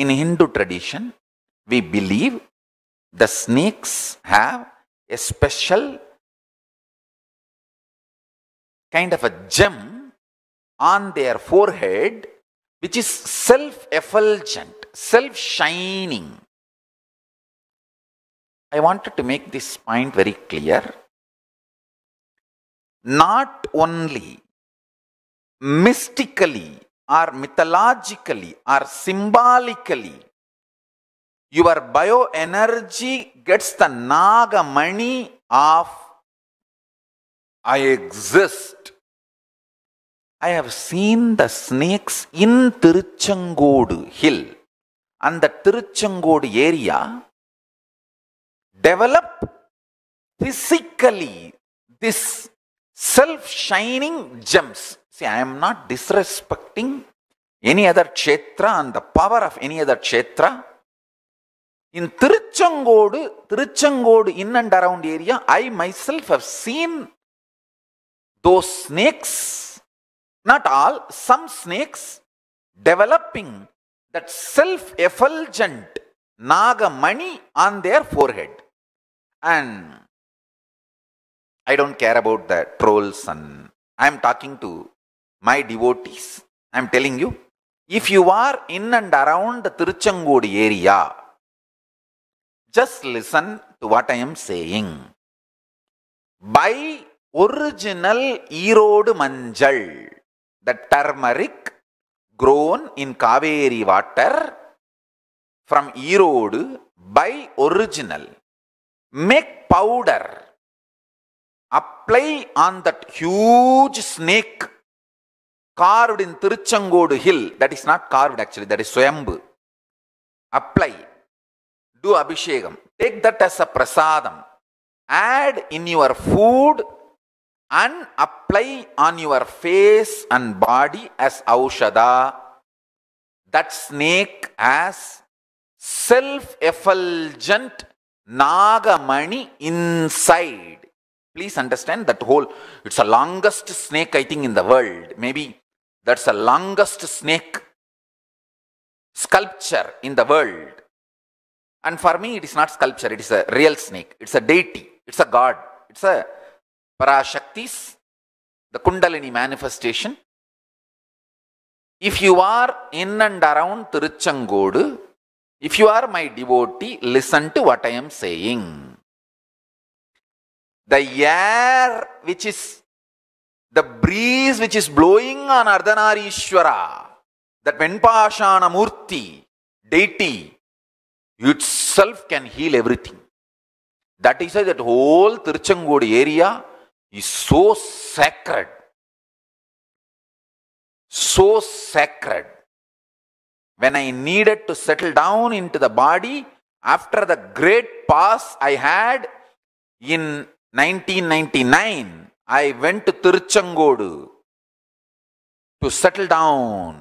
In Hindu tradition, we believe the snakes have a special kind of a gem on their forehead which is self-effulgent, self-shining. I wanted to make this point very clear. Not only mystically are mythologically or symbolically your bioenergy gets the nagamani of i exist i have seen the snakes in tiruchangodu hill and the tiruchangodu area develop physically this self shining gems see i am not disrespecting any other kshetra and the power of any other kshetra. In Tiruchangodu, Tiruchangodu in and around area, I myself have seen those snakes, not all, some snakes developing that self-effulgent Nagamani on their forehead. And I don't care about that, troll son. I am talking to my devotees. I am telling you, if you are in and around the Tiruchangodi area, just listen to what I am saying. Buy original Erode Manjal, the turmeric grown in Kaveri water from Erode, buy original. Make powder. Apply on that huge snake carved in Tiruchangode hill. That is not carved actually, that is Swayambhu. Apply, do Abhishekam, take that as a prasadam, add in your food and apply on your face and body as Aushada. That snake as self effulgent Nagamani inside. Please understand that whole, it's the longest snake I think in the world. Maybe That's the longest snake sculpture in the world. And for me, it is not sculpture, it is a real snake. It's a deity, it's a god, it's a Parashaktis, the Kundalini manifestation. If you are in and around Tiruchangodu, if you are my devotee, listen to what I am saying. The air which is the breeze which is blowing on Ardhanarishwara, that Venpashana Murti, deity, itself can heal everything. That is why that whole Tiruchangodi area is so sacred. So sacred. When I needed to settle down into the body, after the great pass I had in 1999, I went to Tiruchangodu to settle down.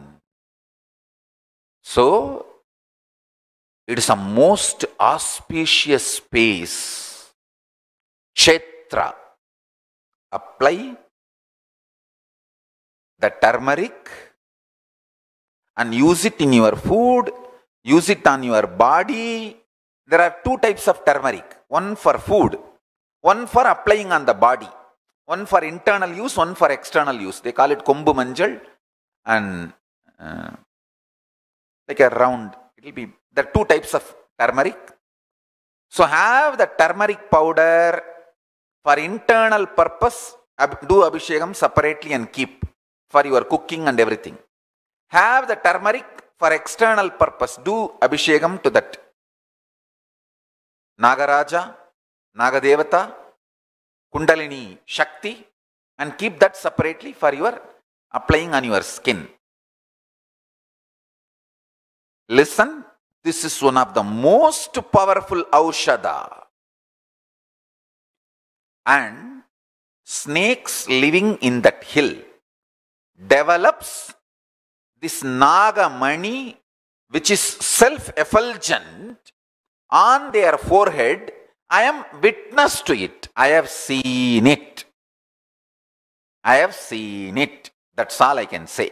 So, it is a most auspicious space. Chetra, Apply the turmeric and use it in your food, use it on your body. There are two types of turmeric one for food, one for applying on the body one for internal use, one for external use. They call it Kumbhu Manjal and uh, like a round. It will be, there are two types of turmeric. So have the turmeric powder for internal purpose, do Abhishekam separately and keep for your cooking and everything. Have the turmeric for external purpose, do Abhishekam to that. Nagaraja, Nagadevata, Kundalini Shakti and keep that separately for your applying on your skin. Listen, this is one of the most powerful aushada. And snakes living in that hill develops this naga mani, which is self-effulgent on their forehead I am witness to it. I have seen it. I have seen it. That's all I can say.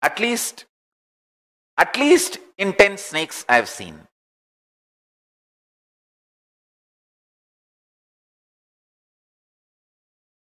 At least, at least in 10 snakes I have seen.